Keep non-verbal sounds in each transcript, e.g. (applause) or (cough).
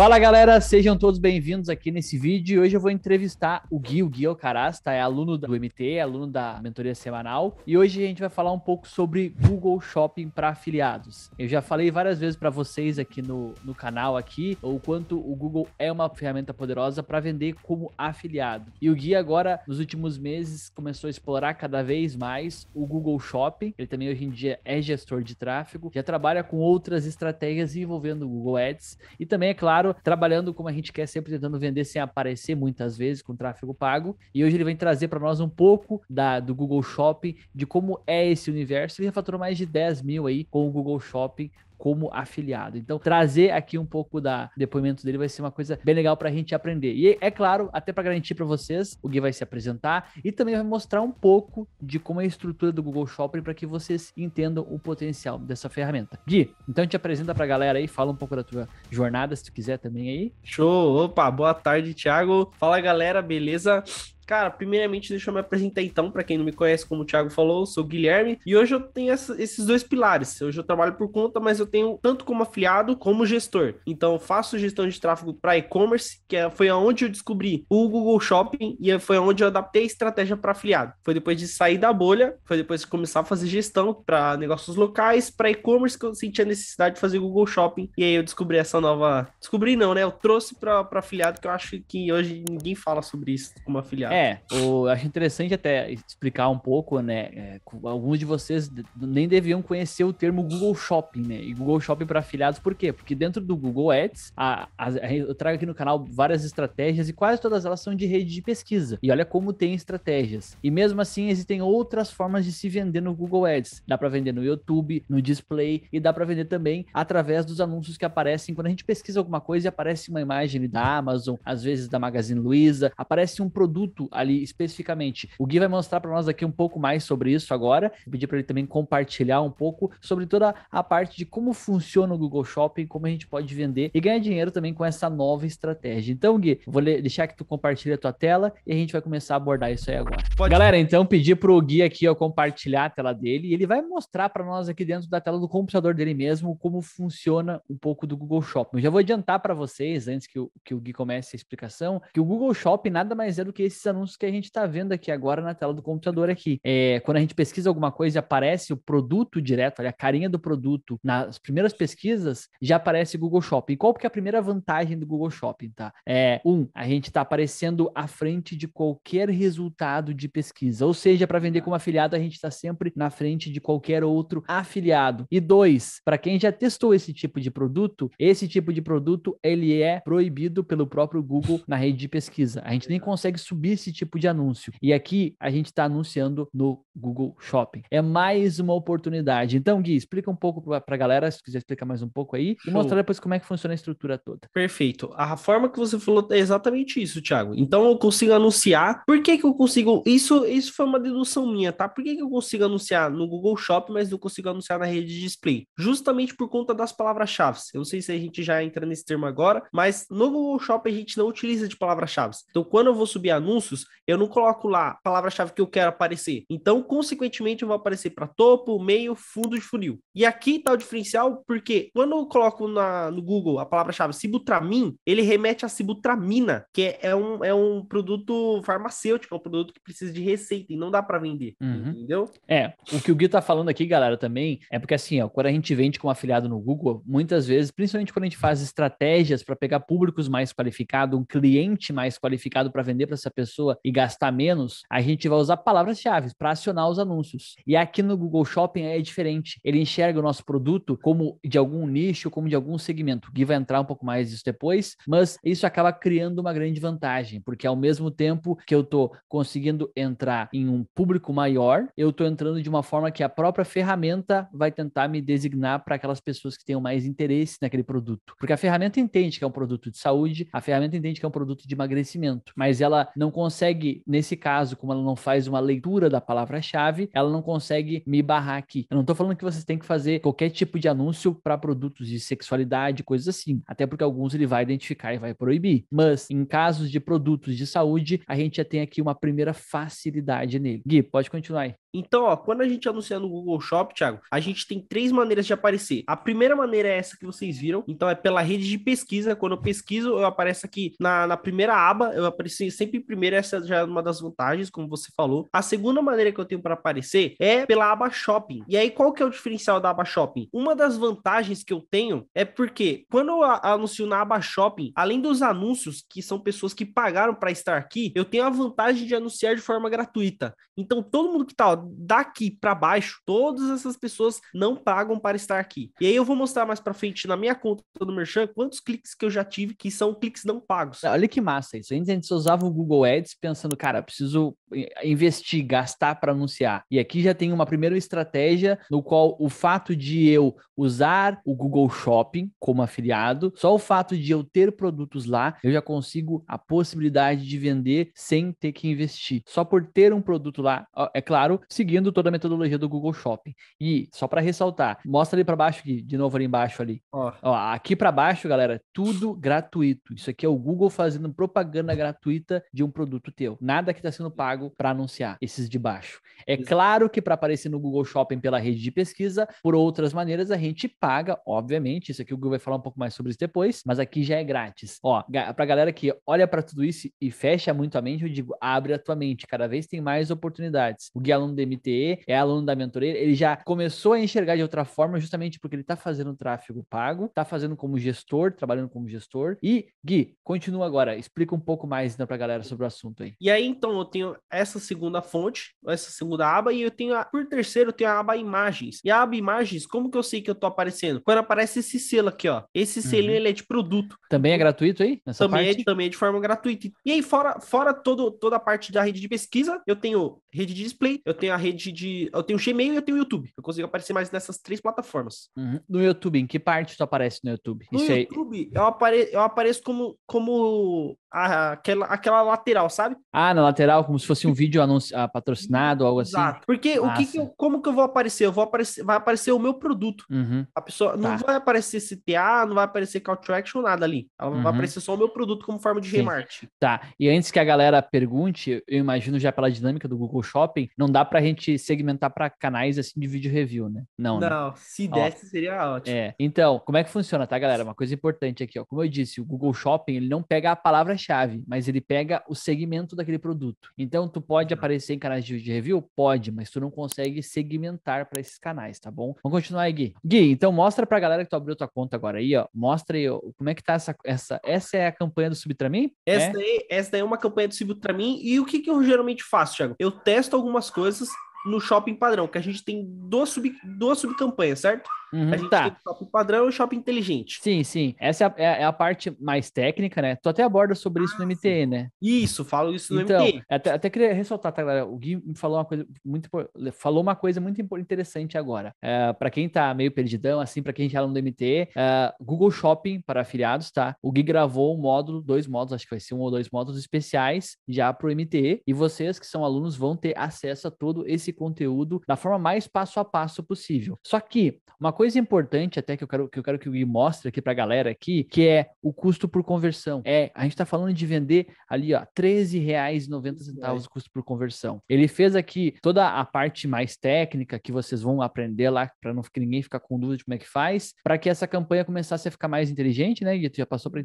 Fala galera, sejam todos bem-vindos aqui nesse vídeo. Hoje eu vou entrevistar o Gui, o Gui Alcaraz, tá? É aluno do MT, é aluno da mentoria semanal. E hoje a gente vai falar um pouco sobre Google Shopping para afiliados. Eu já falei várias vezes para vocês aqui no, no canal aqui o quanto o Google é uma ferramenta poderosa para vender como afiliado. E o Gui agora, nos últimos meses, começou a explorar cada vez mais o Google Shopping. Ele também hoje em dia é gestor de tráfego, já trabalha com outras estratégias envolvendo o Google Ads e também, é claro, trabalhando como a gente quer, sempre tentando vender sem aparecer muitas vezes com tráfego pago. E hoje ele vem trazer para nós um pouco da, do Google Shopping, de como é esse universo. Ele faturou mais de 10 mil aí com o Google Shopping como afiliado. Então, trazer aqui um pouco da depoimento dele vai ser uma coisa bem legal para a gente aprender. E é claro, até para garantir para vocês, o Gui vai se apresentar e também vai mostrar um pouco de como é a estrutura do Google Shopping para que vocês entendam o potencial dessa ferramenta. Gui, então te apresenta para a galera aí, fala um pouco da tua jornada, se tu quiser também aí. Show! Opa, boa tarde, Thiago. Fala galera, beleza? Cara, primeiramente, deixa eu me apresentar então, para quem não me conhece, como o Thiago falou, eu sou o Guilherme e hoje eu tenho essa, esses dois pilares. Hoje eu trabalho por conta, mas eu tenho tanto como afiliado como gestor. Então, faço gestão de tráfego para e-commerce, que é, foi aonde eu descobri o Google Shopping e é, foi aonde eu adaptei a estratégia para afiliado. Foi depois de sair da bolha, foi depois de começar a fazer gestão para negócios locais, para e-commerce que eu senti a necessidade de fazer Google Shopping e aí eu descobri essa nova. Descobri não, né? Eu trouxe para afiliado que eu acho que hoje ninguém fala sobre isso como afiliado. É, é, eu acho interessante até explicar um pouco, né? É, alguns de vocês nem deviam conhecer o termo Google Shopping, né? E Google Shopping para afiliados, por quê? Porque dentro do Google Ads, a, a, a, eu trago aqui no canal várias estratégias e quase todas elas são de rede de pesquisa. E olha como tem estratégias. E mesmo assim, existem outras formas de se vender no Google Ads. Dá para vender no YouTube, no display e dá para vender também através dos anúncios que aparecem quando a gente pesquisa alguma coisa e aparece uma imagem da Amazon, às vezes da Magazine Luiza, aparece um produto ali especificamente. O Gui vai mostrar para nós aqui um pouco mais sobre isso agora. Vou pedir para ele também compartilhar um pouco sobre toda a parte de como funciona o Google Shopping, como a gente pode vender e ganhar dinheiro também com essa nova estratégia. Então, Gui, vou deixar que tu compartilhe a tua tela e a gente vai começar a abordar isso aí agora. Pode. Galera, então pedir para o Gui aqui ó, compartilhar a tela dele e ele vai mostrar para nós aqui dentro da tela do computador dele mesmo como funciona um pouco do Google Shopping. Eu já vou adiantar para vocês, antes que o, que o Gui comece a explicação, que o Google Shopping nada mais é do que esses anúncios anúncios que a gente está vendo aqui agora na tela do computador aqui. É, quando a gente pesquisa alguma coisa e aparece o produto direto, olha, a carinha do produto nas primeiras pesquisas, já aparece Google Shopping. Qual que é a primeira vantagem do Google Shopping, tá? É, um, a gente está aparecendo à frente de qualquer resultado de pesquisa, ou seja, para vender como afiliado, a gente está sempre na frente de qualquer outro afiliado. E dois, para quem já testou esse tipo de produto, esse tipo de produto ele é proibido pelo próprio Google na rede de pesquisa. A gente nem consegue subir esse tipo de anúncio. E aqui a gente está anunciando no Google Shopping. É mais uma oportunidade. Então, Gui, explica um pouco para a galera, se quiser explicar mais um pouco aí, Show. e mostrar depois como é que funciona a estrutura toda. Perfeito. A forma que você falou é exatamente isso, Thiago. Então, eu consigo anunciar. Por que, que eu consigo? Isso, isso foi uma dedução minha, tá? Por que, que eu consigo anunciar no Google Shopping, mas não consigo anunciar na rede de display? Justamente por conta das palavras-chave. Eu não sei se a gente já entra nesse termo agora, mas no Google Shopping a gente não utiliza de palavras-chave. Então, quando eu vou subir anúncio, eu não coloco lá a palavra-chave que eu quero aparecer. Então, consequentemente, eu vou aparecer para topo, meio, fundo de funil. E aqui está o diferencial, porque quando eu coloco na, no Google a palavra-chave Sibutramin, ele remete a Sibutramina, que é, é, um, é um produto farmacêutico, é um produto que precisa de receita e não dá para vender. Uhum. Entendeu? É, o que o Gui tá falando aqui, galera, também é porque assim, ó, quando a gente vende com afiliado no Google, muitas vezes, principalmente quando a gente faz estratégias para pegar públicos mais qualificados, um cliente mais qualificado para vender para essa pessoa pessoa e gastar menos, a gente vai usar palavras-chave para acionar os anúncios. E aqui no Google Shopping é diferente. Ele enxerga o nosso produto como de algum nicho, como de algum segmento. O Gui vai entrar um pouco mais disso depois, mas isso acaba criando uma grande vantagem, porque ao mesmo tempo que eu estou conseguindo entrar em um público maior, eu estou entrando de uma forma que a própria ferramenta vai tentar me designar para aquelas pessoas que tenham mais interesse naquele produto. Porque a ferramenta entende que é um produto de saúde, a ferramenta entende que é um produto de emagrecimento, mas ela não consegue consegue, nesse caso, como ela não faz uma leitura da palavra-chave, ela não consegue me barrar aqui. Eu não estou falando que vocês têm que fazer qualquer tipo de anúncio para produtos de sexualidade, coisas assim. Até porque alguns ele vai identificar e vai proibir. Mas em casos de produtos de saúde, a gente já tem aqui uma primeira facilidade nele. Gui, pode continuar aí. Então, ó, quando a gente anuncia no Google Shop, Thiago, a gente tem três maneiras de aparecer. A primeira maneira é essa que vocês viram, então é pela rede de pesquisa. Quando eu pesquiso, eu apareço aqui na, na primeira aba, eu apareci sempre primeiro, essa já é uma das vantagens, como você falou. A segunda maneira que eu tenho para aparecer é pela aba Shopping. E aí, qual que é o diferencial da aba Shopping? Uma das vantagens que eu tenho é porque quando eu anuncio na aba Shopping, além dos anúncios, que são pessoas que pagaram para estar aqui, eu tenho a vantagem de anunciar de forma gratuita. Então, todo mundo que está daqui para baixo, todas essas pessoas não pagam para estar aqui. E aí eu vou mostrar mais para frente na minha conta do Merchan quantos cliques que eu já tive que são cliques não pagos. Olha que massa isso. Antes a gente usava o Google Ads pensando, cara, preciso eh, investir, gastar para anunciar. E aqui já tem uma primeira estratégia no qual o fato de eu usar o Google Shopping como afiliado, só o fato de eu ter produtos lá, eu já consigo a possibilidade de vender sem ter que investir. Só por ter um produto lá, é claro, seguindo toda a metodologia do Google Shopping. E só para ressaltar, mostra ali para baixo que de novo ali embaixo ali. Oh. Ó, aqui para baixo, galera, tudo gratuito. Isso aqui é o Google fazendo propaganda gratuita de um produto teu. Nada que está sendo pago para anunciar esses de baixo. É claro que para aparecer no Google Shopping pela rede de pesquisa, por outras maneiras a gente paga, obviamente. Isso aqui o Google vai falar um pouco mais sobre isso depois, mas aqui já é grátis. Ó, para galera que olha para tudo isso e fecha muito a mente, eu digo, abre a tua mente. Cada vez tem mais oportunidades. O guia aluno do MTE, é aluno da mentoria, ele já começou a enxergar de outra forma, justamente porque ele está fazendo tráfego pago, está fazendo como gestor, trabalhando como gestor. E, Gui, continua agora, explica um pouco mais né, então, para a galera sobre o assunto aí. E aí, então, eu tenho essa segunda fonte, essa segunda aba, e eu tenho, a, por terceiro, eu tenho a aba imagens. E a aba imagens, como que eu sei que eu tô aparecendo? Quando aparece esse selo aqui, ó. Esse selo, uhum. ele é de produto. Também é gratuito aí? Nessa também, é parte? É, também é de forma gratuita. E aí, fora, fora todo, toda a parte da rede de pesquisa, eu tenho rede de display, eu tenho tenho a rede de. Eu tenho o Gmail e eu tenho o YouTube. Eu consigo aparecer mais nessas três plataformas. Uhum. No YouTube, em que parte tu aparece no YouTube? No Isso YouTube, eu, apare... eu apareço como, como a, aquela, aquela lateral, sabe? Ah, na lateral, como se fosse um vídeo anuncio, ah, patrocinado, algo assim. Exato. Porque o que, que eu, como que eu vou aparecer? Eu vou aparecer, vai aparecer o meu produto. Uhum. A pessoa tá. não vai aparecer CTA, não vai aparecer Call to Action, nada ali. Ela uhum. vai aparecer só o meu produto como forma de Sim. remarketing. Tá. E antes que a galera pergunte, eu imagino já pela dinâmica do Google Shopping, não dá para pra gente segmentar para canais assim de vídeo review, né? Não, né? Não, né? se desse ó, seria ótimo. É. Então, como é que funciona, tá, galera? Uma coisa importante aqui, ó. Como eu disse, o Google Shopping, ele não pega a palavra-chave, mas ele pega o segmento daquele produto. Então, tu pode uhum. aparecer em canais de vídeo review? Pode, mas tu não consegue segmentar para esses canais, tá bom? Vamos continuar aí, Gui. Gui, então mostra pra galera que tu abriu tua conta agora aí, ó. Mostra aí ó, como é que tá essa, essa... Essa é a campanha do Subtramin? É? Essa, é? daí, essa daí é uma campanha do Subtramin. E o que, que eu geralmente faço, Thiago? Eu testo algumas coisas no shopping padrão, que a gente tem duas, sub, duas subcampanhas, certo? Uhum, a gente tá. tem o shopping padrão e o shopping inteligente. Sim, sim. Essa é a, é a, é parte mais técnica, né? Tu até aborda sobre isso ah, no MTE, sim. né? Isso, falo isso no então, MTE. Até, até queria ressaltar, tá, galera? O Gui falou uma coisa muito falou uma coisa muito interessante agora. É, para quem tá meio perdidão, assim, para quem já é aluno do MTE, é, Google Shopping para afiliados, tá? O Gui gravou um módulo, dois módulos, acho que vai ser um ou dois módulos especiais já pro MTE. E vocês que são alunos vão ter acesso a todo esse esse conteúdo da forma mais passo a passo possível. Só que uma coisa importante até que eu quero que, eu quero que o Gui mostre aqui para a galera aqui, que é o custo por conversão. É, a gente está falando de vender ali, ó, R$13,90 o custo por conversão. Ele fez aqui toda a parte mais técnica que vocês vão aprender lá para não ninguém ficar com dúvida de como é que faz, para que essa campanha começasse a ficar mais inteligente, né? E tu já passou para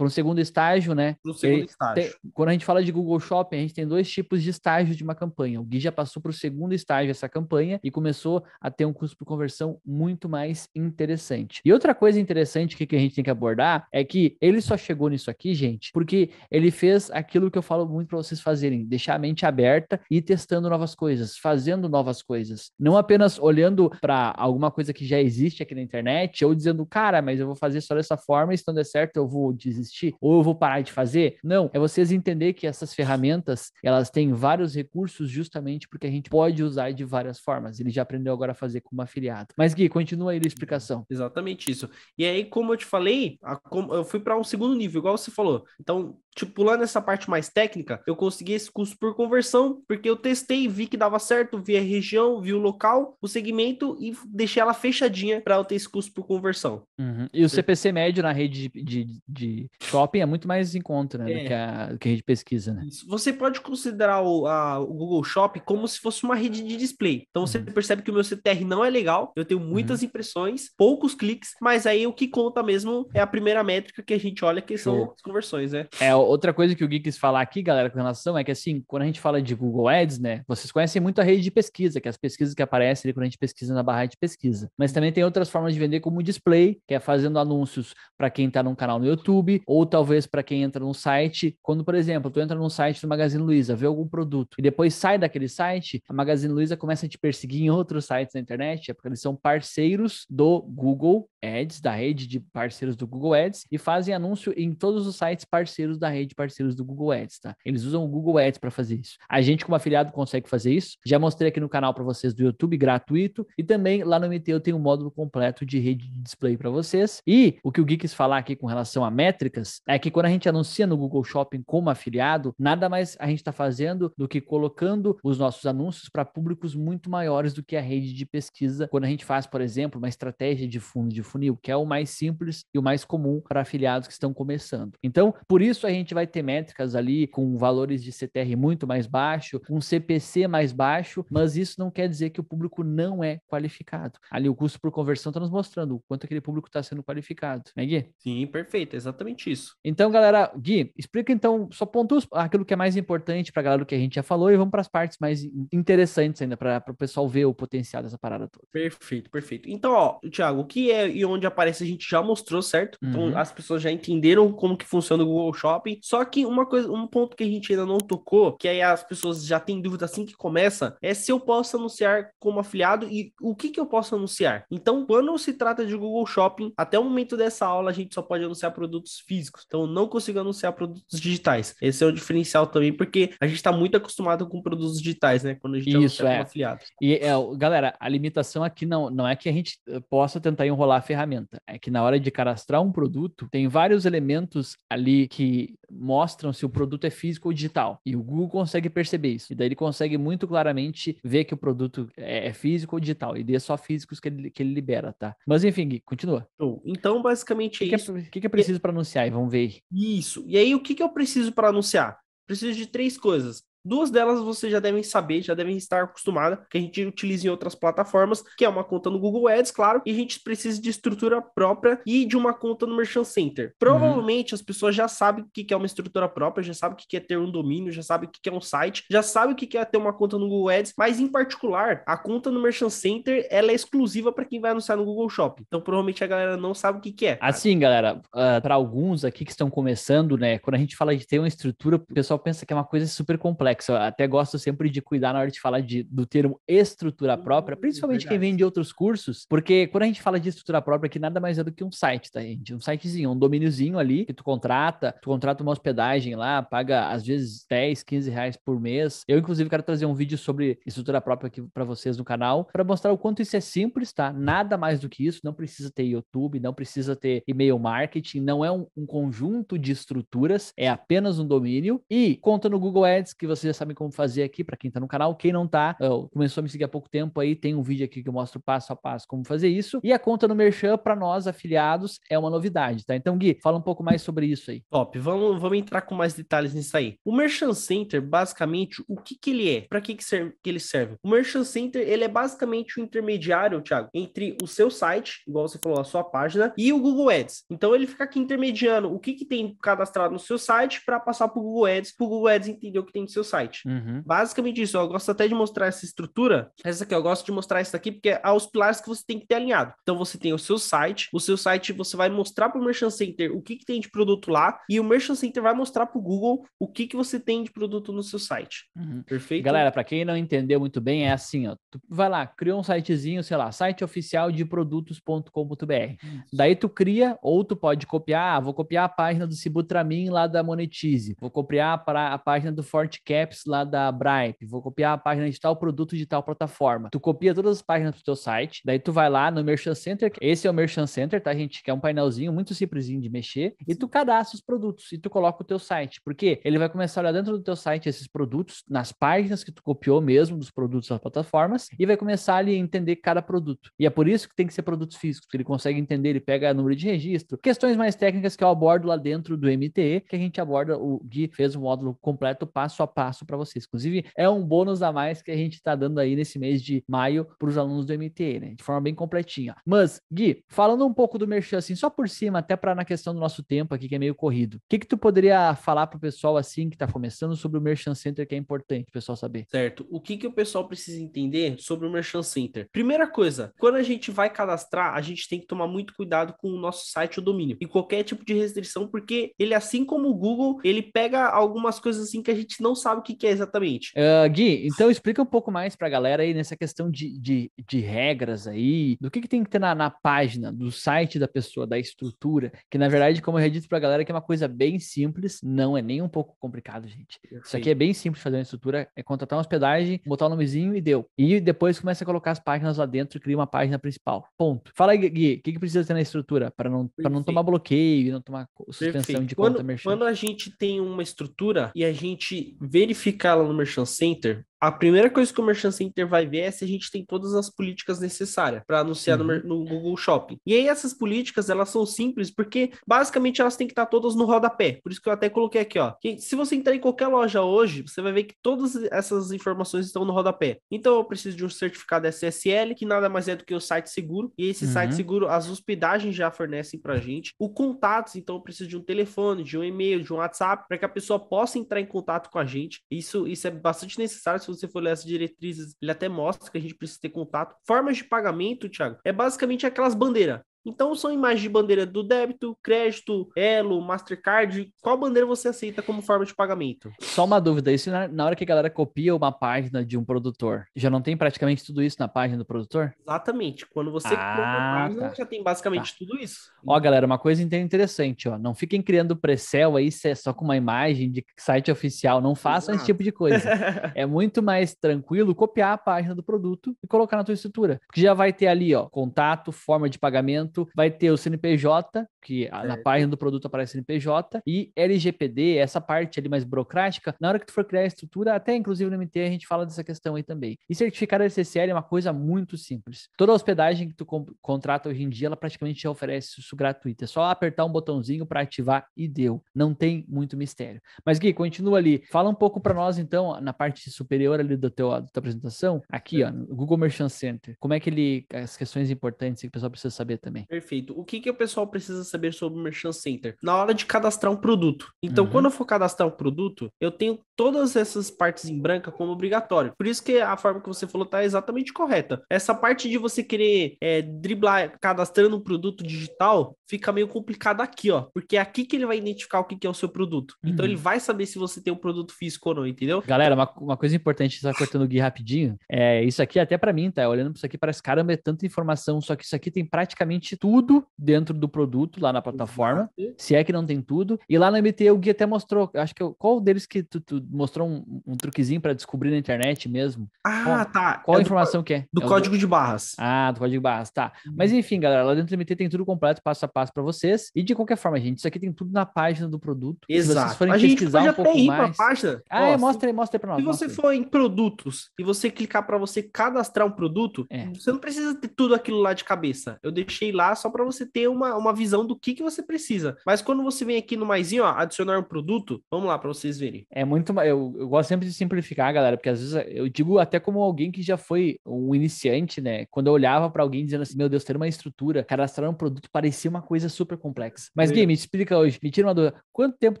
um segundo estágio, né? Para o segundo estágio. Tem, quando a gente fala de Google Shopping, a gente tem dois tipos de estágio de uma campanha. O Gui já passou para o segundo segundo estágio essa campanha e começou a ter um custo por conversão muito mais interessante. E outra coisa interessante que, que a gente tem que abordar é que ele só chegou nisso aqui, gente, porque ele fez aquilo que eu falo muito para vocês fazerem, deixar a mente aberta e testando novas coisas, fazendo novas coisas, não apenas olhando para alguma coisa que já existe aqui na internet ou dizendo, cara, mas eu vou fazer só dessa forma, e se não der certo, eu vou desistir ou eu vou parar de fazer. Não, é vocês entender que essas ferramentas, elas têm vários recursos justamente porque a gente pode usar de várias formas. Ele já aprendeu agora a fazer como afiliado. Mas, Gui, continua aí a explicação. Exatamente isso. E aí, como eu te falei, a, eu fui para um segundo nível, igual você falou. Então, tipo, pulando essa parte mais técnica, eu consegui esse curso por conversão, porque eu testei, vi que dava certo, vi a região, vi o local, o segmento e deixei ela fechadinha para eu ter esse curso por conversão. Uhum. E o CPC médio na rede de, de, de shopping é muito mais em conta, né? É. Do, que a, do que a rede de pesquisa, né? Você pode considerar o, a, o Google Shopping como se fosse uma rede de display. Então você uhum. percebe que o meu CTR não é legal, eu tenho muitas uhum. impressões, poucos cliques, mas aí o que conta mesmo é a primeira métrica que a gente olha, que são as conversões, né? É, outra coisa que o Gui quis falar aqui, galera, com relação é que assim, quando a gente fala de Google Ads, né, vocês conhecem muito a rede de pesquisa, que é as pesquisas que aparecem ali quando a gente pesquisa na barra de pesquisa. Mas também tem outras formas de vender, como display, que é fazendo anúncios para quem está num canal no YouTube, ou talvez para quem entra num site. Quando, por exemplo, tu entra num site do Magazine Luiza, vê algum produto e depois sai daquele site, a Magazine Luiza começa a te perseguir em outros sites na internet, é porque eles são parceiros do Google Ads, da rede de parceiros do Google Ads, e fazem anúncio em todos os sites parceiros da rede parceiros do Google Ads, tá? Eles usam o Google Ads para fazer isso. A gente, como afiliado, consegue fazer isso. Já mostrei aqui no canal para vocês do YouTube, gratuito, e também lá no MT eu tenho um módulo completo de rede de display para vocês. E o que o Geeks falar aqui com relação a métricas é que quando a gente anuncia no Google Shopping como afiliado, nada mais a gente está fazendo do que colocando os nossos anúncios para públicos muito maiores do que a rede de pesquisa, quando a gente faz, por exemplo, uma estratégia de fundo de funil, que é o mais simples e o mais comum para afiliados que estão começando. Então, por isso a gente vai ter métricas ali com valores de CTR muito mais baixo, um CPC mais baixo, mas isso não quer dizer que o público não é qualificado. Ali o custo por conversão está nos mostrando o quanto aquele público está sendo qualificado, né, Gui? Sim, perfeito, exatamente isso. Então, galera, Gui, explica então, só pontos aquilo que é mais importante para a galera do que a gente já falou e vamos para as partes mais interessantes interessantes ainda para o pessoal ver o potencial dessa parada toda. Perfeito, perfeito. Então, ó, Thiago, o que é e onde aparece a gente já mostrou, certo? Então uhum. as pessoas já entenderam como que funciona o Google Shopping. Só que uma coisa, um ponto que a gente ainda não tocou, que aí as pessoas já têm dúvida assim que começa, é se eu posso anunciar como afiliado e o que que eu posso anunciar. Então, quando se trata de Google Shopping, até o momento dessa aula a gente só pode anunciar produtos físicos. Então, eu não consigo anunciar produtos digitais. Esse é o diferencial também, porque a gente está muito acostumado com produtos digitais, né? Quando a gente é isso, é. afiliado. E, é, galera, a limitação aqui não, não é que a gente eh, possa tentar enrolar a ferramenta. É que na hora de cadastrar um produto, tem vários elementos ali que mostram se o produto é físico ou digital. E o Google consegue perceber isso. E daí ele consegue muito claramente ver que o produto é, é físico ou digital. E dê só físicos que ele, que ele libera, tá? Mas enfim, Gui, continua. Então, basicamente é que é isso. O que, que, é preciso para anunciar? E vamos ver. Isso. E aí, o que, que eu preciso para anunciar? Preciso de três coisas. Duas delas vocês já devem saber, já devem estar acostumada, que a gente utiliza em outras plataformas, que é uma conta no Google Ads, claro, e a gente precisa de estrutura própria e de uma conta no Merchant Center. Uhum. Provavelmente uhum. as pessoas já sabem o que é uma estrutura própria, já sabem o que é ter um domínio, já sabem o que é um site, já sabem o que é ter uma conta no Google Ads, mas em particular, a conta no Merchant Center, ela é exclusiva para quem vai anunciar no Google Shop. Então provavelmente a galera não sabe o que é. Assim, galera, uh, ah, para alguns aqui que estão começando, né, quando a gente fala de ter uma estrutura, o pessoal pensa que é uma coisa super complexa Alex, eu até gosto sempre de cuidar na hora de falar de, do termo estrutura hum, própria, principalmente é quem vem de outros cursos, porque quando a gente fala de estrutura própria, que nada mais é do que um site, tá, gente? Um sitezinho, um domíniozinho ali que tu contrata, tu contrata uma hospedagem lá, paga às vezes 10, 15 reais por mês. Eu, inclusive, quero trazer um vídeo sobre estrutura própria aqui para vocês no canal, para mostrar o quanto isso é simples, tá? Nada mais do que isso, não precisa ter YouTube, não precisa ter e-mail marketing, não é um, um conjunto de estruturas, é apenas um domínio e conta no Google Ads que você vocês já sabem como fazer aqui, para quem está no canal. Quem não está começou a me seguir há pouco tempo aí, tem um vídeo aqui que eu mostro passo a passo como fazer isso. E a conta no Merchan, para nós, afiliados, é uma novidade, tá? Então, Gui, fala um pouco mais sobre isso aí. Top, vamos, vamos entrar com mais detalhes nisso aí. O Merchan Center, basicamente, o que que ele é? Para que que, serve, que ele serve? O Merchan Center, ele é basicamente o um intermediário, Thiago, entre o seu site, igual você falou, a sua página, e o Google Ads. Então, ele fica aqui intermediando o que que tem cadastrado no seu site para passar para o Google Ads, para o Google Ads entender o que tem no seu site. Uhum. Basicamente isso. Eu gosto até de mostrar essa estrutura. Essa aqui, eu gosto de mostrar isso aqui porque é os pilares que você tem que ter alinhado. Então você tem o seu site, o seu site você vai mostrar para o Merchant Center o que, que tem de produto lá e o Merchant Center vai mostrar para o Google o que, que você tem de produto no seu site. Uhum. Perfeito? Galera, para quem não entendeu muito bem, é assim, ó. Tu vai lá, cria um sitezinho, sei lá, site oficial de produtos.com.br. Daí tu cria ou tu pode copiar, ah, vou copiar a página do Cibutramin lá da Monetize, vou copiar a, a página do Fortcat apps lá da Bripe, vou copiar a página de tal produto de tal plataforma. Tu copia todas as páginas do teu site, daí tu vai lá no Merchant Center, esse é o Merchant Center, tá gente? Que é um painelzinho muito simplesinho de mexer e tu cadastra os produtos e tu coloca o teu site, porque ele vai começar a olhar dentro do teu site esses produtos, nas páginas que tu copiou mesmo dos produtos das plataformas e vai começar ali a entender cada produto. E é por isso que tem que ser produtos físicos, porque ele consegue entender, ele pega número de registro, questões mais técnicas que eu abordo lá dentro do MTE, que a gente aborda, o Gui fez um módulo completo passo a passo bônusaço para vocês. Inclusive, é um bônus a mais que a gente está dando aí nesse mês de maio para os alunos do MT, né? De forma bem completinha. Mas, Gui, falando um pouco do Merchan, assim, só por cima, até para na questão do nosso tempo aqui, que é meio corrido. O que, que tu poderia falar para o pessoal, assim, que está começando sobre o Merchan Center, que é importante o pessoal saber? Certo. O que, que o pessoal precisa entender sobre o Merchan Center? Primeira coisa, quando a gente vai cadastrar, a gente tem que tomar muito cuidado com o nosso site ou domínio. E qualquer tipo de restrição, porque ele, assim como o Google, ele pega algumas coisas assim que a gente não sabe sabe o que, que é exatamente. Uh, Gui, então explica um pouco mais para a galera aí nessa questão de, de, de, regras aí, do que, que tem que ter na, na página, do site da pessoa, da estrutura, que na verdade, como eu já disse para a galera, que é uma coisa bem simples, não é nem um pouco complicado, gente. Eu Isso sei. aqui é bem simples fazer uma estrutura, é contratar uma hospedagem, botar o um nomezinho e deu. E depois começa a colocar as páginas lá dentro e cria uma página principal. Ponto. Fala aí, Gui, o que, que precisa ter na estrutura para não, pra não tomar bloqueio e não tomar suspensão Perfeito. de conta Quando a gente tem uma estrutura e a gente vê ele ficar lá no Merchant Center, a primeira coisa que o Merchant Center vai ver é se a gente tem todas as políticas necessárias para anunciar uhum. no, no, Google Shopping. E aí essas políticas, elas são simples, porque basicamente elas têm que estar todas no rodapé. Por isso que eu até coloquei aqui, ó. Que se você entrar em qualquer loja hoje, você vai ver que todas essas informações estão no rodapé. Então eu preciso de um certificado SSL, que nada mais é do que o site seguro. E esse uhum. site seguro, as hospedagens já fornecem para uhum. gente. O contato, então eu preciso de um telefone, de um e-mail, de um WhatsApp, para que a pessoa possa entrar em contato com a gente. Isso, isso é bastante necessário se você for ler as diretrizes, ele até mostra que a gente precisa ter contato. Formas de pagamento, Thiago, é basicamente aquelas bandeiras. Então são imagens de bandeira do débito, crédito, Elo, Mastercard. Qual bandeira você aceita como forma de pagamento? Só uma dúvida: isso na hora que a galera copia uma página de um produtor, já não tem praticamente tudo isso na página do produtor? Exatamente. Quando você ah, compra uma página, tá. já tem basicamente tá. tudo isso. Ó, galera, uma coisa interessante, ó. Não fiquem criando pré-sell aí é só com uma imagem de site oficial. Não façam Exato. esse tipo de coisa. (laughs) é muito mais tranquilo copiar a página do produto e colocar na tua estrutura. Porque já vai ter ali, ó, contato, forma de pagamento produto vai ter o CNPJ, que é. na página do produto aparece CNPJ, e LGPD, essa parte ali mais burocrática. Na hora que tu for criar a estrutura, até inclusive no MT a gente fala dessa questão aí também. E certificar SSL é uma coisa muito simples. Toda hospedagem que tu contrata hoje em dia, ela praticamente já oferece isso gratuito. É só apertar um botãozinho para ativar e deu. Não tem muito mistério. Mas Gui, continua ali. Fala um pouco para nós então na parte superior ali do teu da tua apresentação, aqui, ó, Google Merchant Center. Como é que ele as questões importantes que o pessoal precisa saber também. Perfeito. O que, que o pessoal precisa saber sobre o Merchant Center? Na hora de cadastrar um produto. Então, uhum. quando eu for cadastrar um produto, eu tenho todas essas partes em branca como obrigatório. Por isso que a forma que você falou tá exatamente correta. Essa parte de você querer é, driblar cadastrando um produto digital fica meio complicado aqui, ó. Porque é aqui que ele vai identificar o que, que é o seu produto. Uhum. Então, ele uhum. vai saber se você tem um produto físico ou não, entendeu? Galera, uma, uma coisa importante, só tá cortando o Gui rapidinho, é isso aqui até para mim, tá? Olhando para isso aqui, parece, caramba, é tanta informação, só que isso aqui tem praticamente tudo dentro do produto lá na plataforma, Exato. se é que não tem tudo. E lá na MT o Gui até mostrou, acho que eu, qual deles que tu, tu mostrou um, um truquezinho para descobrir na internet mesmo? Ah, qual, tá. Qual é a informação do, que é? Do é código do... de barras. Ah, do código de barras, tá. Hum. Mas enfim, galera, lá dentro do MT tem tudo completo, passo a passo para vocês. E de qualquer forma, gente, isso aqui tem tudo na página do produto. Exato. Se vocês forem a gente pesquisar pode um pouco ir mais. Pra página. Ah, Ó, é, mostra aí, mostra aí pra nós. Se você for em produtos e você clicar para você cadastrar um produto, é. você não precisa ter tudo aquilo lá de cabeça. Eu deixei lá só para você ter uma, uma visão do que, que você precisa. Mas quando você vem aqui no maisinho, ó, adicionar um produto, vamos lá para vocês verem. É muito. Eu, eu gosto sempre de simplificar, galera, porque às vezes eu digo até como alguém que já foi um iniciante, né? Quando eu olhava para alguém dizendo assim, meu Deus, ter uma estrutura, cadastrar um produto parecia uma coisa super complexa. Mas, Gui, me explica hoje, me tira uma dúvida. Quanto tempo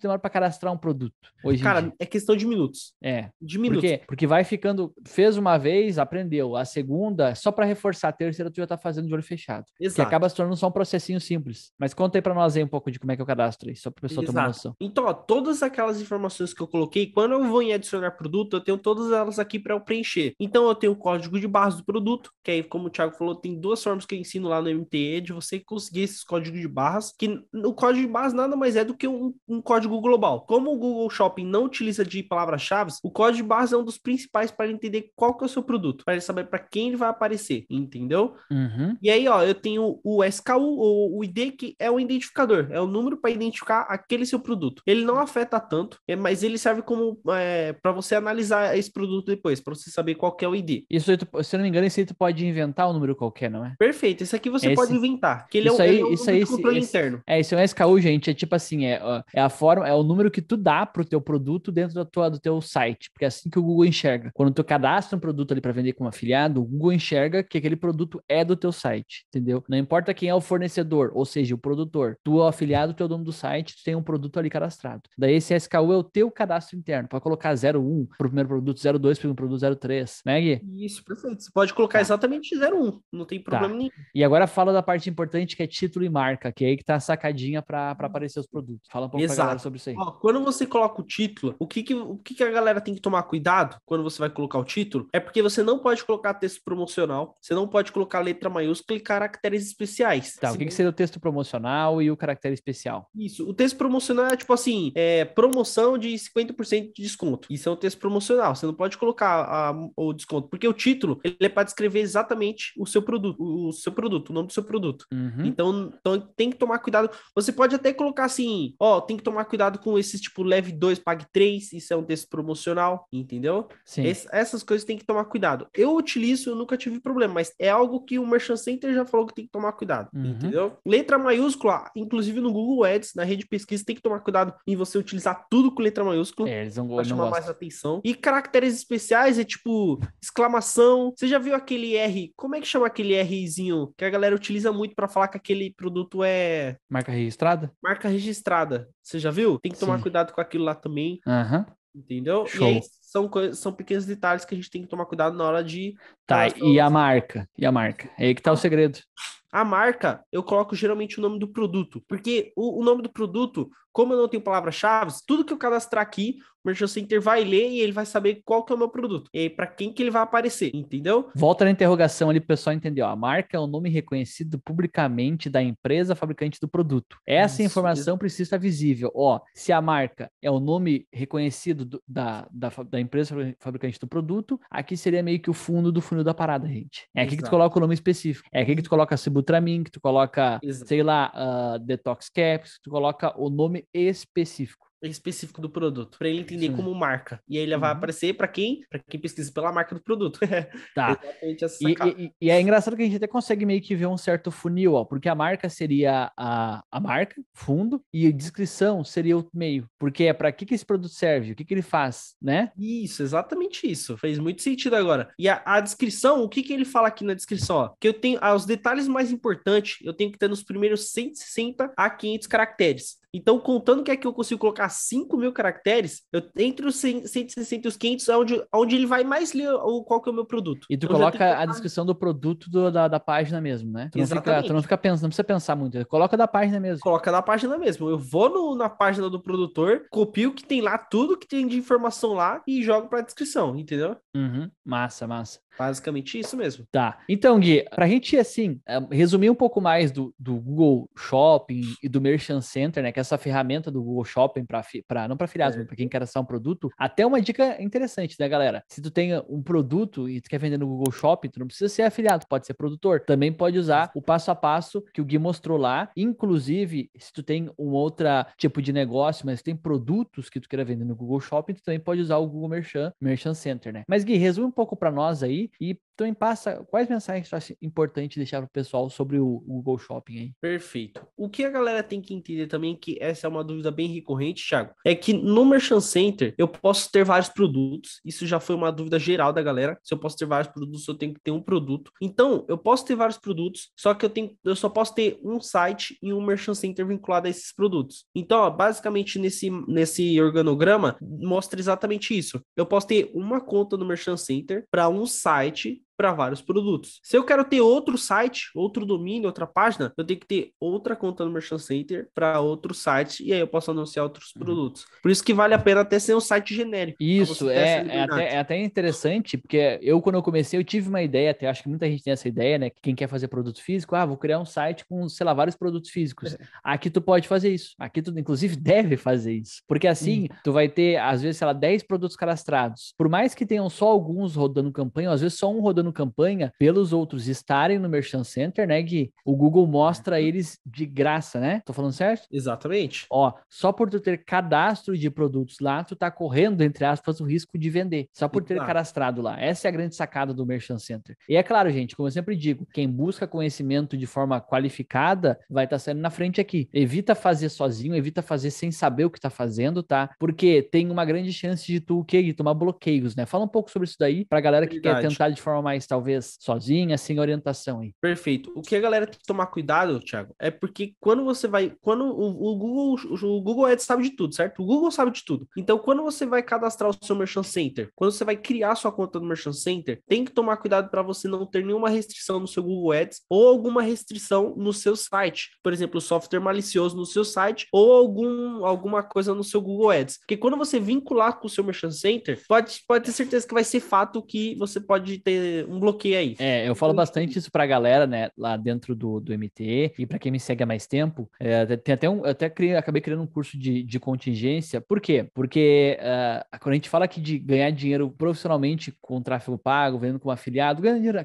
demora para cadastrar um produto hoje? Cara, é questão de minutos. É. De minutos. Por quê? Porque vai ficando, fez uma vez, aprendeu. A segunda, só para reforçar, a terceira tu já tá fazendo de olho fechado. Exato. Que acaba acaba se tornando só um processinho simples. Mas conta aí para nós aí um pouco de como é que eu cadastro aí, só para pessoa Exato. tomar noção. Então, ó, todas aquelas informações que eu coloquei, quando eu vou em adicionar produto, eu tenho todas elas aqui para eu preencher. Então, eu tenho o código de barras do produto, que aí, como o Thiago falou, tem duas formas que eu ensino lá no MTE de você conseguir esses códigos de barras, que o código de barras nada mais é do que um, um código global. Como o Google Shopping não utiliza de palavras-chave, o código de barras é um dos principais para entender qual que é o seu produto, para saber para quem ele vai aparecer, entendeu? Uhum. E aí, ó, eu tenho o o SKU ou o ID que é o identificador, é o número para identificar aquele seu produto. Ele não afeta tanto, é, mas ele serve como é, para você analisar esse produto depois, para você saber qual é o ID. Isso, se não me engano, esse aí tu pode inventar um número qualquer, não é? Perfeito, isso aqui você é esse... pode inventar, que ele é isso é, o é um isso aí, controle esse, interno. É, isso é um SKU, gente, é tipo assim, é, é a forma, é o número que tu dá pro teu produto dentro da tua, do teu site, porque é assim que o Google enxerga. Quando tu cadastra um produto ali para vender como afiliado, o Google enxerga que aquele produto é do teu site, entendeu? Não importa importa quem é o fornecedor, ou seja, o produtor. Tu é o afiliado, tu é o dono do site, tu tem um produto ali cadastrado. Daí esse SKU é o teu cadastro interno. Pode colocar 01 para o primeiro produto, 02 para o produto 03, né, Gui? Isso, perfeito. Você pode colocar tá. exatamente 01, não tem tá. problema tá. nenhum. E agora fala da parte importante que é título e marca, que é aí que tá a sacadinha para aparecer os produtos. Fala um pouco Exato. pra galera sobre isso aí. Ó, quando você coloca o título, o que que, o que que a galera tem que tomar cuidado quando você vai colocar o título? É porque você não pode colocar texto promocional, você não pode colocar letra maiúscula e caracteres específicos especiais. Tá, Sim. o que, que seria o texto promocional e o caractere especial? Isso, o texto promocional é tipo assim, é promoção de 50% de desconto. Isso é um texto promocional, você não pode colocar a, o desconto, porque o título, ele é para descrever exatamente o seu produto, o, seu produto, o nome do seu produto. Uhum. Então, então tem que tomar cuidado. Você pode até colocar assim, ó, tem que tomar cuidado com esses tipo leve 2, pague 3, isso é um texto promocional, entendeu? Sim. Es, essas coisas tem que tomar cuidado. Eu utilizo, eu nunca tive problema, mas é algo que o Merchant Center já falou que tem que tomar cuidado cuidado, uhum. entendeu? Letra maiúscula, inclusive no Google Ads, na rede de pesquisa, tem que tomar cuidado em você utilizar tudo com letra maiúscula. É, eles vão chamar mais atenção. E caracteres especiais é tipo exclamação. Você já viu aquele R? Como é que chama aquele Rzinho que a galera utiliza muito para falar que aquele produto é. Marca registrada? Marca registrada. Você já viu? Tem que tomar Sim. cuidado com aquilo lá também. Aham. Uhum. Entendeu? Show. E aí, são, são pequenos detalhes que a gente tem que tomar cuidado na hora de. Tá, e a marca? E a marca? É aí que tá o segredo. A marca, eu coloco geralmente o nome do produto, porque o, o nome do produto, como eu não tenho palavras-chave, tudo que eu cadastrar aqui, o Merchant Center vai ler e ele vai saber qual que é o meu produto. E para quem que ele vai aparecer, entendeu? Volta na interrogação ali, pessoal entendeu. A marca é o um nome reconhecido publicamente da empresa fabricante do produto. Essa informação precisa estar visível. Ó, se a marca é o um nome reconhecido do, da, da, da da empresa fabricante do produto, aqui seria meio que o fundo do funil da parada, gente. É aqui Exato. que tu coloca o nome específico. É aqui que tu coloca Sibutramine, que tu coloca, Exato. sei lá, uh, Detox Caps, que tu coloca o nome específico específico do produto, para ele entender Sim. como marca. E aí ele uhum. vai aparecer para quem? Para quem pesquisa pela marca do produto. (laughs) É tá. e, e, e, é engraçado que a gente até consegue meio que ver um certo funil, ó, porque a marca seria a, a marca, fundo, e a descrição seria o meio, porque é para que que esse produto serve, o que que ele faz, né? Isso, exatamente isso. Fez muito sentido agora. E a, a descrição, o que que ele fala aqui na descrição, ó? Que eu tenho ah, os detalhes mais importantes, eu tenho que ter nos primeiros 160 a 500 caracteres. Então, contando que aqui eu consigo colocar 5 mil caracteres, eu entre os 100, 160 e os 500 é onde, onde ele vai mais ler o, qual que é o meu produto. E tu então, coloca a descrição do produto do, da, da página mesmo, né? Tu Exatamente. não, fica, tu não fica pensando, não precisa pensar muito, coloca da página mesmo. Coloca da página mesmo. Eu vou no, na página do produtor, copio o que tem lá, tudo que tem de informação lá e jogo para a descrição, entendeu? Uhum. Massa, massa. Basicamente isso mesmo. Tá. Então, Gui, pra gente, assim, é, resumir um pouco mais do, do Google Shopping e do Merchant Center, né? Que é essa ferramenta do Google Shopping para não para filiados, é. mas para quem quer lançar um produto. Até uma dica interessante, né, galera? Se tu tem um produto e tu quer vender no Google Shopping, tu não precisa ser afiliado, pode ser produtor. Também pode usar o passo a passo que o Gui mostrou lá. Inclusive, se tu tem um outro tipo de negócio, mas tem produtos que tu queira vender no Google Shopping, tu também pode usar o Google Merchant, Merchant Center, né? Mas, Gui, resume um pouco para nós aí e também então, passa quais mensagens você acha importante deixar para o pessoal sobre o, o Google Shopping aí? Perfeito. O que a galera tem que entender também, que essa é uma dúvida bem recorrente, Thiago, é que no Merchant Center eu posso ter vários produtos. Isso já foi uma dúvida geral da galera. Se eu posso ter vários produtos, eu tenho que ter um produto. Então, eu posso ter vários produtos, só que eu tenho eu só posso ter um site e um Merchant Center vinculado a esses produtos. Então, ó, basicamente nesse nesse organograma mostra exatamente isso. Eu posso ter uma conta no Merchant Center para um site para vários produtos. Se eu quero ter outro site, outro domínio, outra página, eu tenho que ter outra conta no Merchant Center para outro site e aí eu posso anunciar outros uhum. produtos. Por isso que vale a pena até ser um site genérico. Isso, é, é, até, é, até, interessante, porque eu, quando eu comecei, eu tive uma ideia, até acho que muita gente tem essa ideia, né? Que quem quer fazer produto físico, ah, vou criar um site com, sei lá, vários produtos físicos. (laughs) Aqui tu pode fazer isso. Aqui tu, inclusive, (laughs) deve fazer isso. Porque assim, tu vai ter, às vezes, sei lá, 10 produtos cadastrados. Por mais que tenham só alguns rodando campanha, às vezes só um rodando fazendo campanha pelos outros estarem no Merchant Center, né, Gui? O Google mostra uhum. eles de graça, né? Tô falando certo? Exatamente. Ó, só por tu ter cadastro de produtos lá, tu tá correndo, entre aspas, o risco de vender. Só por ter cadastrado lá. Essa é a grande sacada do Merchant Center. E é claro, gente, como eu sempre digo, quem busca conhecimento de forma qualificada vai estar tá saindo na frente aqui. Evita fazer sozinho, evita fazer sem saber o que tá fazendo, tá? Porque tem uma grande chance de tu, o quê? De tomar bloqueios, né? Fala um pouco sobre isso daí pra galera que Verdade. quer tentar de forma mais mais, talvez sozinha, sem orientação aí. Perfeito. O que a galera tem que tomar cuidado, Thiago, é porque quando você vai. Quando o, o Google, o Google Ads sabe de tudo, certo? O Google sabe de tudo. Então, quando você vai cadastrar o seu Merchant Center, quando você vai criar sua conta no Merchant Center, tem que tomar cuidado para você não ter nenhuma restrição no seu Google Ads ou alguma restrição no seu site. Por exemplo, software malicioso no seu site ou algum, alguma coisa no seu Google Ads. Porque quando você vincular com o seu Merchant Center, pode, pode ter certeza que vai ser fato que você pode ter um bloqueio aí. É, eu falo bastante isso pra galera, né, lá dentro do, do MT e para quem me segue há mais tempo, é, tem até um, eu até criei, acabei criando um curso de, de contingência. Por quê? Porque uh, quando a gente fala aqui de ganhar dinheiro profissionalmente com tráfego pago, vendendo como afiliado, ganhando dinheiro,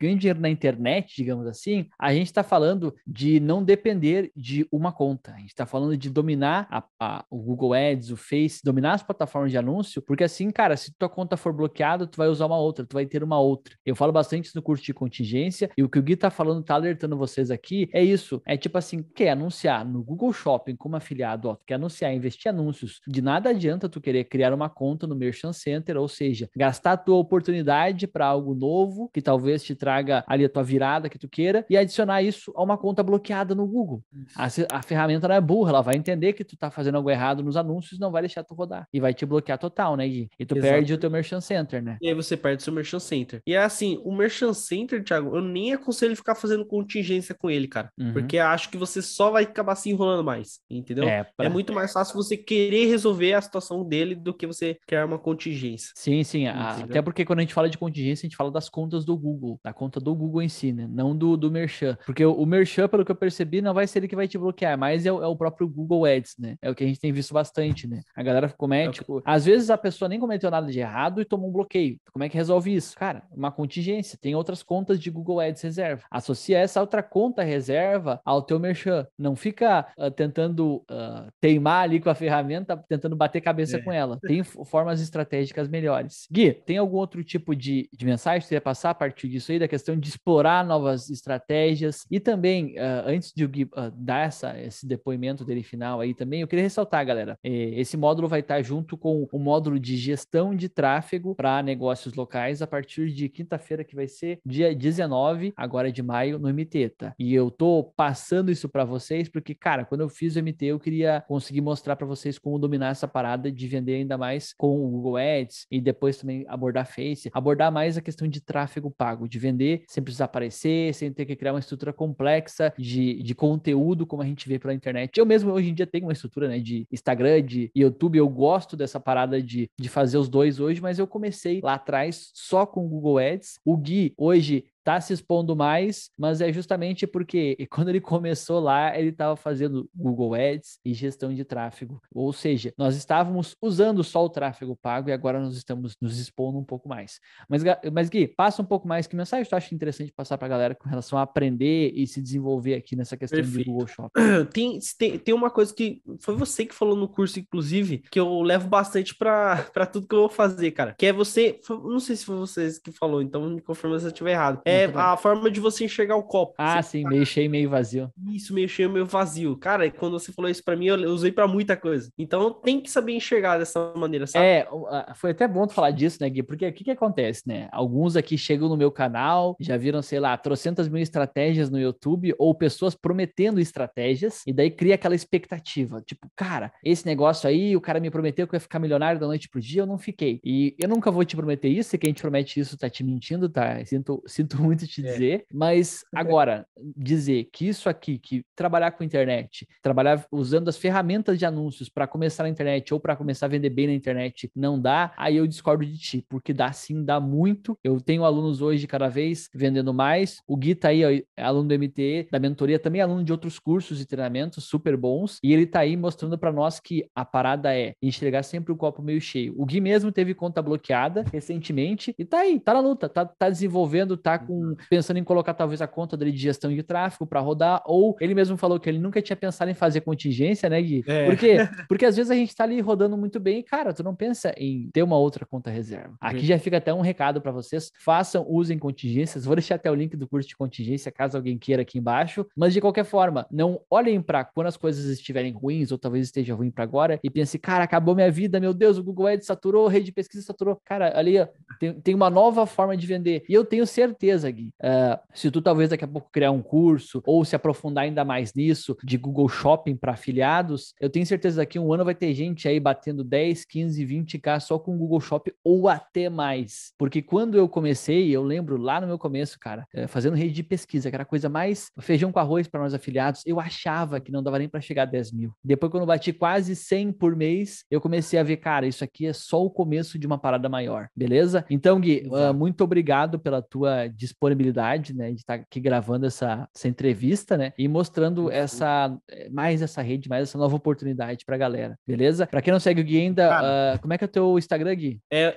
ganhando dinheiro na internet, digamos assim, a gente está falando de não depender de uma conta. A gente está falando de dominar a, a, o Google Ads, o Face, dominar as plataformas de anúncio, porque assim, cara, se tua conta for bloqueada, tu vai usar uma outra, tu vai ter uma outra. Eu falo bastante isso no curso de contingência e o que o Gui tá falando, tá alertando vocês aqui, é isso. É tipo assim, quer anunciar no Google Shopping como afiliado, ó, quer anunciar, investir anúncios. De nada adianta tu querer criar uma conta no Merchant Center, ou seja, gastar a tua oportunidade para algo novo que talvez te traga ali a tua virada que tu queira e adicionar isso a uma conta bloqueada no Google. A, a, ferramenta não é burra, ela vai entender que tu tá fazendo algo errado nos anúncios, não vai deixar tu rodar e vai te bloquear total, né, Gui? E tu Exato. perde o teu Merchant Center, né? E aí você perde o seu Merchant Center. E é assim, o Merchant Center, Thiago, eu nem aconselho ficar fazendo contingência com ele, cara. Uhum. Porque acho que você só vai acabar se enrolando mais, entendeu? É, pra... é muito mais fácil você querer resolver a situação dele do que você criar uma contingência. Sim, sim. A... Até porque quando a gente fala de contingência, a gente fala das contas do Google, da conta do Google em si, né? Não do, do Merchan. Porque o, o Merchan, pelo que eu percebi, não vai ser ele que vai te bloquear, mas é o, é o próprio Google Ads, né? É o que a gente tem visto bastante, né? A galera comete, é, tipo, às vezes a pessoa nem cometeu nada de errado e tomou um bloqueio. Como é que resolve isso? Cara, uma contingência contingência, tem outras contas de Google Ads reserva. Associa essa outra conta reserva ao teu merchan. Não fica uh, tentando uh, teimar ali com a ferramenta, tentando bater cabeça é. com ela. (laughs) Tem formas estratégicas melhores. Gui, tem algum outro tipo de, de mensagem que você ia passar a partir disso aí, da questão de explorar novas estratégias? E também, uh, antes de o Gui dar essa, esse depoimento dele final aí também, eu queria ressaltar, galera, eh, esse módulo vai estar junto com o módulo de gestão de tráfego para negócios locais a partir de quinta sexta-feira, que vai ser dia 19, agora de maio, no MT, tá? E eu tô passando isso para vocês, porque, cara, quando eu fiz o MT, eu queria conseguir mostrar para vocês como dominar essa parada de vender ainda mais com o Google Ads e depois também abordar Face, abordar mais a questão de tráfego pago, de vender sem precisar aparecer, sem ter que criar uma estrutura complexa de, de conteúdo, como a gente vê pela internet. Eu mesmo hoje em dia tenho uma estrutura né, de Instagram, de YouTube, eu gosto dessa parada de, de fazer os dois hoje, mas eu comecei lá atrás só com o Google Ads o Gui hoje tá se expondo mais, mas é justamente porque (laughs) quando ele começou lá, ele estava fazendo Google Ads e gestão de tráfego. Ou seja, nós estávamos usando só o tráfego pago e agora nós estamos nos expondo um pouco mais. Mas, mas Gui, passa um pouco mais que mensagem tu acha interessante passar para a galera com relação a aprender e se desenvolver aqui nessa questão Perfeito. de Google Shopping? (clears throat) Tem, tem, tem uma coisa que foi você que falou no curso, inclusive, que eu levo bastante para (laughs) tudo que eu vou fazer, cara. Que é você, não sei se foi vocês que falou, então me confirma se eu estiver errado. É é a forma de você enxergar o copo. Ah, você sim, tá... meio cheio, meio vazio. Isso, meio cheio, meio vazio. Cara, quando você falou isso para mim, eu usei para muita coisa. Então tem que saber enxergar dessa maneira, sabe? É, foi até bom tu falar disso, né, Gui? Porque o que, que acontece, né? Alguns aqui chegam no meu canal, já viram, sei lá, trocentas mil estratégias no YouTube, ou pessoas prometendo estratégias, e daí cria aquela expectativa. Tipo, cara, esse negócio aí, o cara me prometeu que eu ia ficar milionário da noite pro dia, eu não fiquei. E eu nunca vou te prometer isso, e quem te promete isso tá te mentindo, tá? Sinto, sinto muito te é. dizer, é. mas (laughs) agora, dizer que isso aqui, que trabalhar com internet, trabalhar usando as ferramentas de anúncios para começar na internet ou para começar a vender bem na internet não dá, aí eu discordo de ti, porque dá sim, dá muito. Eu tenho alunos hoje cada vez vendendo mais. O Gui tá aí, ó, é aluno do MTE, da mentoria, também é aluno de outros cursos e treinamentos super bons, e ele tá aí mostrando para nós que a parada é enxergar sempre o copo meio cheio. O Gui mesmo teve conta bloqueada recentemente e tá aí, tá na luta, tá, tá desenvolvendo, tá uhum. com com pensando em colocar talvez a conta dele de gestão de tráfego para rodar, ou ele mesmo falou que ele nunca tinha pensado em fazer contingência, né, Gui? É. Por quê? (laughs) Porque às vezes a gente está ali rodando muito bem e, cara, tu não pensa em ter uma outra conta reserva. Aqui uhum. já fica até um recado para vocês: façam, usem contingências. Vou deixar até o link do curso de contingência, caso alguém queira aqui embaixo. Mas de qualquer forma, não olhem para quando as coisas estiverem ruins, ou talvez esteja ruim para agora, e pense, cara, acabou minha vida, meu Deus, o Google Ads saturou, rede de pesquisa saturou. Cara, ali ó, tem, tem uma nova forma de vender. E eu tenho certeza certeza, Gui. Uh, se tu talvez daqui a pouco criar um curso ou se aprofundar ainda mais nisso de Google Shopping para afiliados, eu tenho certeza que um ano vai ter gente aí batendo 10, 15, 20k só com Google Shopping ou até mais. Porque quando eu comecei, eu lembro lá no meu começo, cara, é, fazendo rede de pesquisa, que era a coisa mais feijão com arroz para nós afiliados, eu achava que não dava nem para chegar a 10 mil. Depois, quando eu bati quase 100 por mês, eu comecei a ver, cara, isso aqui é só o começo de uma parada maior, beleza? Então, Gui, uh, muito obrigado pela tua disponibilidade disponibilidade, né, de estar tá aqui gravando essa, essa entrevista, né, e mostrando essa eh, mais essa rede, mais essa nova oportunidade para a galera, beleza? Para quem não segue o Gui ainda, Cara, uh, como é que é o teu Instagram, Gui? É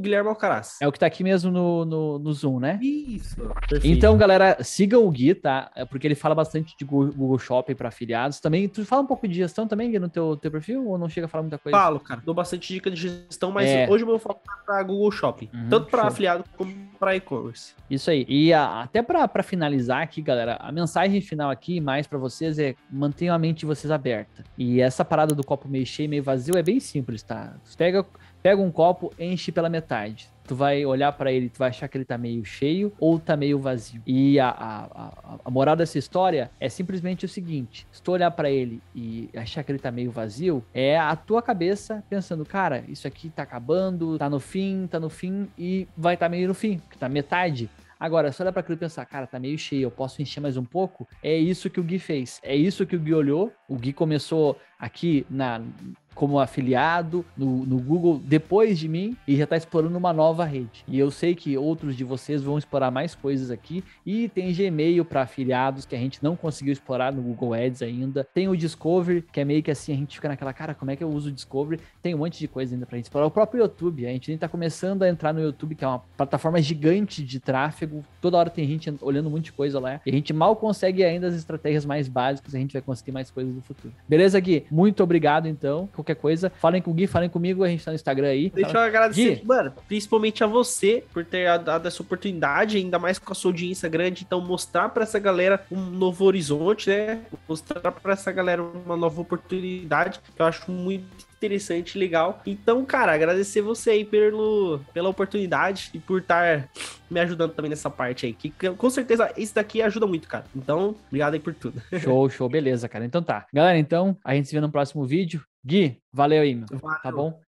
Guilherme Alcaraz. É o que tá aqui mesmo no, no, no Zoom, né? Isso. Então, Perfeito. Então, galera, sigam o Gui, tá? É porque ele fala bastante de Google Shopping para afiliados. Também, tu fala um pouco de gestão também, Gui, no teu, teu perfil? Ou não chega a falar muita coisa? Falo, cara. Dou bastante dica de gestão, mas é. hoje eu vou falar para Google Shopping. Uhum, tanto para afiliado como para e-commerce. Isso aí. E a, até para finalizar aqui, galera, a mensagem final aqui, mais para vocês, é mantenham a mente de vocês aberta. E essa parada do copo meio cheio, meio vazio é bem simples, tá? Você pega, pega um copo, enche pela metade tu vai olhar para ele, tu vai achar que ele tá meio cheio ou tá meio vazio. E a, a, a, moral dessa história é simplesmente o seguinte: se tu olhar para ele e achar que ele tá meio vazio, é a tua cabeça pensando, cara, isso aqui tá acabando, tá no fim, tá no fim e vai tá meio no fim, que tá metade. Agora, se olhar para aquilo e pensar, cara, tá meio cheio, eu posso encher mais um pouco, é isso que o Gui fez, é isso que o Gui olhou. O Gui começou aqui na como afiliado no, no, Google depois de mim e já está explorando uma nova rede. E eu sei que outros de vocês vão explorar mais coisas aqui. E tem Gmail para afiliados que a gente não conseguiu explorar no Google Ads ainda. Tem o Discovery, que é meio que assim, a gente fica naquela, cara, como é que eu uso o Discovery? Tem um monte de coisa ainda para gente explorar. O próprio YouTube, a gente nem está começando a entrar no YouTube, que é uma plataforma gigante de tráfego. Toda hora tem gente olhando um monte de coisa lá. E a gente mal consegue ainda as estratégias mais básicas. A gente vai conseguir mais coisas no futuro. Beleza, Gui? Muito obrigado, então qualquer coisa, falem com o Gui, falem comigo, a gente tá no Instagram aí. Deixa fala... eu agradecer, Gui. mano, principalmente a você por ter dado essa oportunidade, ainda mais com a sua audiência grande, então mostrar para essa galera um novo horizonte, né? Mostrar para essa galera uma nova oportunidade, que eu acho muito interessante, legal. Então, cara, agradecer você aí pelo, pela oportunidade e por estar me ajudando também nessa parte aí. Que com certeza isso daqui ajuda muito, cara. Então, obrigado aí por tudo. (laughs) Show, show, beleza, cara. Então tá. Galera, então, a gente se vê no próximo vídeo. Gui, valeu aí, meu. Tá valeu. Tá bom?